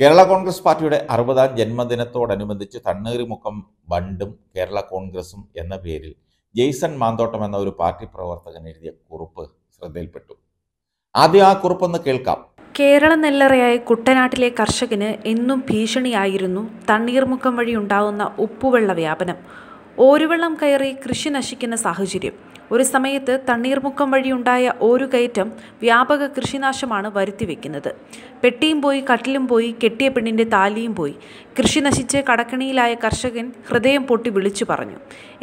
കേരള കോൺഗ്രസ് പാർട്ടിയുടെ അറുപതാം ജന്മദിനത്തോടനുബന്ധിച്ച് തണ്ണീർമുഖം ബണ്ടും കേരള കോൺഗ്രസും എന്ന പേരിൽ ജെയ്സൺ മാന്തോട്ടം എന്ന ഒരു പാർട്ടി പ്രവർത്തകൻ എഴുതിയ കുറിപ്പ് ശ്രദ്ധയിൽപ്പെട്ടു ആദ്യം ആ കുറിപ്പൊന്ന് കേൾക്കാം കേരള നെല്ലറയായ കുട്ടനാട്ടിലെ കർഷകന് എന്നും ഭീഷണിയായിരുന്നു തണ്ണീർമുഖം വഴി ഉണ്ടാകുന്ന ഉപ്പുവെള്ള വ്യാപനം ഓരുവെള്ളം കയറി കൃഷി നശിക്കുന്ന സാഹചര്യം ഒരു സമയത്ത് തണ്ണീർമുക്കം വഴിയുണ്ടായ കയറ്റം വ്യാപക കൃഷിനാശമാണ് വരുത്തിവെക്കുന്നത് പെട്ടിയും പോയി കട്ടിലും പോയി കെട്ടിയ പെണ്ണിൻ്റെ താലിയും പോയി കൃഷി നശിച്ച് കടക്കണിയിലായ കർഷകൻ ഹൃദയം പൊട്ടി വിളിച്ചു പറഞ്ഞു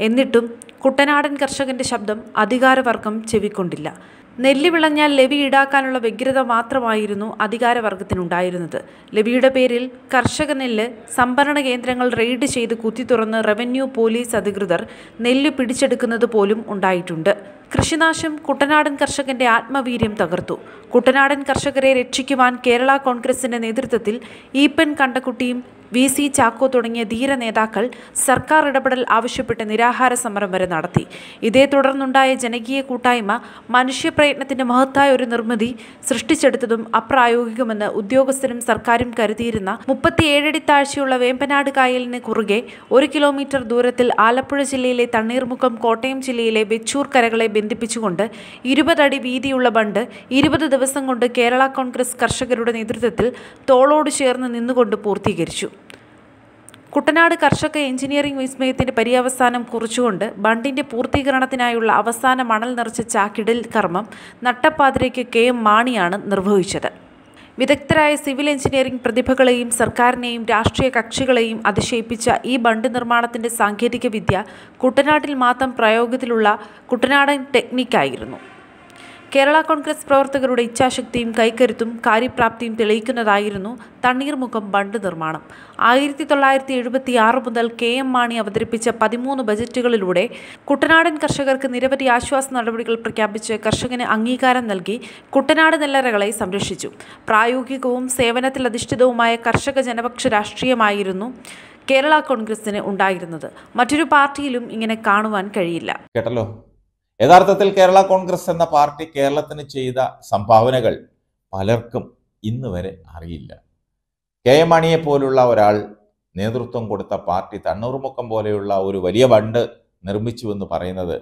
എന്നിട്ടും കുട്ടനാടൻ കർഷകൻ്റെ ശബ്ദം അധികാരവർഗം ചെവിക്കൊണ്ടില്ല നെല്ല് വിളഞ്ഞാൽ ലവി ഈടാക്കാനുള്ള വ്യഗ്രത മാത്രമായിരുന്നു അധികാരവർഗത്തിനുണ്ടായിരുന്നത് ലവിയുടെ പേരിൽ കർഷക നെല്ല് സംഭരണ കേന്ദ്രങ്ങൾ റെയ്ഡ് ചെയ്ത് കുത്തി തുറന്ന് റവന്യൂ പോലീസ് അധികൃതർ നെല്ല് പിടിച്ചെടുക്കുന്നത് പോലും ഉണ്ടായിട്ടുണ്ട് കൃഷിനാശം കുട്ടനാടൻ കർഷകന്റെ ആത്മവീര്യം തകർത്തു കുട്ടനാടൻ കർഷകരെ രക്ഷിക്കുവാൻ കേരള കോൺഗ്രസിന്റെ നേതൃത്വത്തിൽ ഈപ്പൻ കണ്ടക്കുട്ടിയും വി സി ചാക്കോ തുടങ്ങിയ ധീര നേതാക്കൾ സർക്കാർ ഇടപെടൽ ആവശ്യപ്പെട്ട് നിരാഹാര സമരം വരെ നടത്തി ഇതേ തുടർന്നുണ്ടായ ജനകീയ കൂട്ടായ്മ മനുഷ്യപ്രയത്നത്തിന്റെ മഹത്തായ ഒരു നിർമ്മിതി സൃഷ്ടിച്ചെടുത്തതും അപ്രായോഗികമെന്ന് ഉദ്യോഗസ്ഥരും സർക്കാരും കരുതിയിരുന്ന മുപ്പത്തിയേഴടി താഴ്ചയുള്ള വേമ്പനാട് കായലിന് കുറുകെ ഒരു കിലോമീറ്റർ ദൂരത്തിൽ ആലപ്പുഴ ജില്ലയിലെ തണ്ണീർമുഖം കോട്ടയം ജില്ലയിലെ വെച്ചൂർ കരകളെ ബന്ധിപ്പിച്ചുകൊണ്ട് ഇരുപതടി വീതിയുള്ള ബണ്ട് ഇരുപത് ദിവസം കൊണ്ട് കേരള കോൺഗ്രസ് കർഷകരുടെ നേതൃത്വത്തിൽ തോളോട് ചേർന്ന് നിന്നുകൊണ്ട് പൂർത്തീകരിച്ചു കുട്ടനാട് കർഷക എഞ്ചിനീയറിംഗ് വിസ്മയത്തിന്റെ പര്യവസാനം കുറിച്ചുകൊണ്ട് ബണ്ടിന്റെ പൂർത്തീകരണത്തിനായുള്ള അവസാന മണൽ നിറച്ച ചാക്കിടൽ കർമ്മം നട്ടപ്പാതിരയ്ക്ക് കെ എം മാണിയാണ് നിർവഹിച്ചത് വിദഗ്ധരായ സിവിൽ എഞ്ചിനീയറിംഗ് പ്രതിഭകളെയും സർക്കാരിനെയും രാഷ്ട്രീയ കക്ഷികളെയും അതിശയിപ്പിച്ച ഈ ബണ്ട് നിർമ്മാണത്തിന്റെ സാങ്കേതികവിദ്യ കുട്ടനാട്ടിൽ മാത്രം പ്രയോഗത്തിലുള്ള കുട്ടനാടൻ ടെക്നിക്കായിരുന്നു കേരള കോൺഗ്രസ് പ്രവർത്തകരുടെ ഇച്ഛാശക്തിയും കൈക്കരുത്തും കാര്യപ്രാപ്തിയും തെളിയിക്കുന്നതായിരുന്നു തണ്ണീർമുഖം ബണ്ട് നിർമ്മാണം ആയിരത്തി തൊള്ളായിരത്തി എഴുപത്തി ആറ് മുതൽ കെ എം മാണി അവതരിപ്പിച്ച പതിമൂന്ന് ബജറ്റുകളിലൂടെ കുട്ടനാടൻ കർഷകർക്ക് നിരവധി ആശ്വാസ നടപടികൾ പ്രഖ്യാപിച്ച് കർഷകന് അംഗീകാരം നൽകി കുട്ടനാട് നെല്ലറകളെ സംരക്ഷിച്ചു പ്രായോഗികവും സേവനത്തിൽ അധിഷ്ഠിതവുമായ കർഷക ജനപക്ഷ രാഷ്ട്രീയമായിരുന്നു കേരള കോൺഗ്രസിന് ഉണ്ടായിരുന്നത് മറ്റൊരു പാർട്ടിയിലും ഇങ്ങനെ കാണുവാൻ കഴിയില്ല കേട്ടല്ലോ യഥാർത്ഥത്തിൽ കേരള കോൺഗ്രസ് എന്ന പാർട്ടി കേരളത്തിന് ചെയ്ത സംഭാവനകൾ പലർക്കും ഇന്ന് വരെ അറിയില്ല കെ എം മണിയെ പോലുള്ള ഒരാൾ നേതൃത്വം കൊടുത്ത പാർട്ടി തണ്ണൂർമുക്കം പോലെയുള്ള ഒരു വലിയ ബണ്ട് നിർമ്മിച്ചുവെന്ന് പറയുന്നത്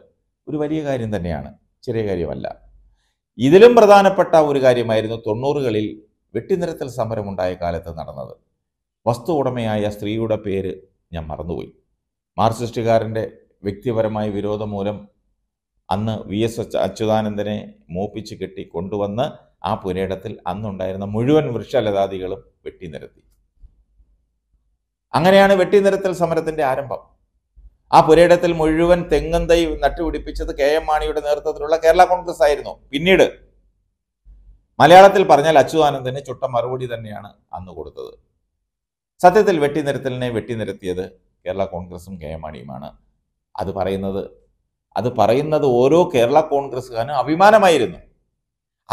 ഒരു വലിയ കാര്യം തന്നെയാണ് ചെറിയ കാര്യമല്ല ഇതിലും പ്രധാനപ്പെട്ട ഒരു കാര്യമായിരുന്നു തൊണ്ണൂറുകളിൽ വെട്ടിനിരത്തൽ സമരമുണ്ടായ കാലത്ത് നടന്നത് വസ്തു ഉടമയായ സ്ത്രീയുടെ പേര് ഞാൻ മറന്നുപോയി മാർസിസ്റ്റുകാരൻ്റെ വ്യക്തിപരമായ വിരോധം മൂലം അന്ന് വി എസ് അച്യുതാനന്ദനെ മോപ്പിച്ച് കെട്ടി കൊണ്ടുവന്ന് ആ പുരയിടത്തിൽ അന്നുണ്ടായിരുന്ന മുഴുവൻ വൃക്ഷലതാദികളും വെട്ടിനിരത്തി അങ്ങനെയാണ് വെട്ടിനിരത്തൽ സമരത്തിന്റെ ആരംഭം ആ പുരയിടത്തിൽ മുഴുവൻ തെങ്ങും തൈ നട്ടുപിടിപ്പിച്ചത് കെ എം മാണിയുടെ നേതൃത്വത്തിലുള്ള കേരള കോൺഗ്രസ് ആയിരുന്നു പിന്നീട് മലയാളത്തിൽ പറഞ്ഞാൽ അച്യുതാനന്ദന് ചുട്ട മറുപടി തന്നെയാണ് അന്ന് കൊടുത്തത് സത്യത്തിൽ വെട്ടിനിരത്തലിനെ വെട്ടിനിരത്തിയത് കേരള കോൺഗ്രസും കെ എം മാണിയുമാണ് അത് പറയുന്നത് അത് പറയുന്നത് ഓരോ കേരള കോൺഗ്രസ്സുകാരനും അഭിമാനമായിരുന്നു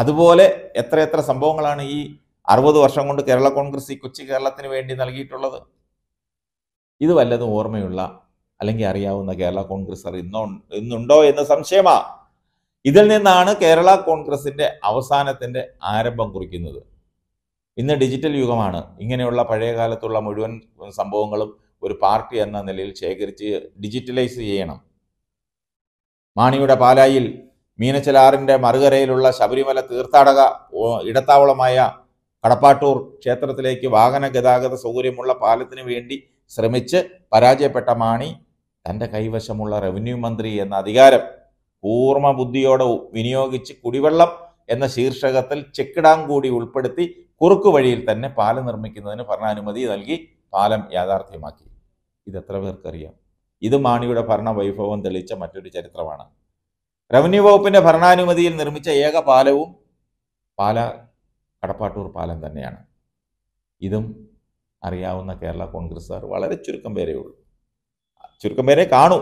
അതുപോലെ എത്ര എത്ര സംഭവങ്ങളാണ് ഈ അറുപത് വർഷം കൊണ്ട് കേരള കോൺഗ്രസ് ഈ കൊച്ചു കേരളത്തിന് വേണ്ടി നൽകിയിട്ടുള്ളത് ഇത് വല്ലതും ഓർമ്മയുള്ള അല്ലെങ്കിൽ അറിയാവുന്ന കേരള കോൺഗ്രസ് ഇന്നോ ഇന്നുണ്ടോ എന്ന് സംശയമാ ഇതിൽ നിന്നാണ് കേരള കോൺഗ്രസിന്റെ അവസാനത്തിന്റെ ആരംഭം കുറിക്കുന്നത് ഇന്ന് ഡിജിറ്റൽ യുഗമാണ് ഇങ്ങനെയുള്ള പഴയ കാലത്തുള്ള മുഴുവൻ സംഭവങ്ങളും ഒരു പാർട്ടി എന്ന നിലയിൽ ശേഖരിച്ച് ഡിജിറ്റലൈസ് ചെയ്യണം മാണിയുടെ പാലായിൽ മീനച്ചിലാറിൻ്റെ മറുകരയിലുള്ള ശബരിമല തീർത്ഥാടക ഇടത്താവളമായ കടപ്പാട്ടൂർ ക്ഷേത്രത്തിലേക്ക് വാഹന ഗതാഗത സൗകര്യമുള്ള പാലത്തിന് വേണ്ടി ശ്രമിച്ച് പരാജയപ്പെട്ട മാണി തൻ്റെ കൈവശമുള്ള റവന്യൂ മന്ത്രി എന്ന അധികാരം പൂർണ്ണ ബുദ്ധിയോടെ വിനിയോഗിച്ച് കുടിവെള്ളം എന്ന ശീർഷകത്തിൽ ചെക്കിടാം കൂടി ഉൾപ്പെടുത്തി കുറുക്കു വഴിയിൽ തന്നെ പാലം നിർമ്മിക്കുന്നതിന് ഭരണാനുമതി നൽകി പാലം യാഥാർത്ഥ്യമാക്കി ഇതെത്ര പേർക്കറിയാം ഇത് മാണിയുടെ ഭരണവൈഭവം തെളിയിച്ച മറ്റൊരു ചരിത്രമാണ് റവന്യൂ വകുപ്പിന്റെ ഭരണാനുമതിയിൽ നിർമ്മിച്ച ഏക പാലവും പാല കടപ്പാട്ടൂർ പാലം തന്നെയാണ് ഇതും അറിയാവുന്ന കേരള കോൺഗ്രസ്സുകാർ വളരെ ചുരുക്കം പേരേ ഉള്ളൂ ചുരുക്കം പേരെ കാണൂ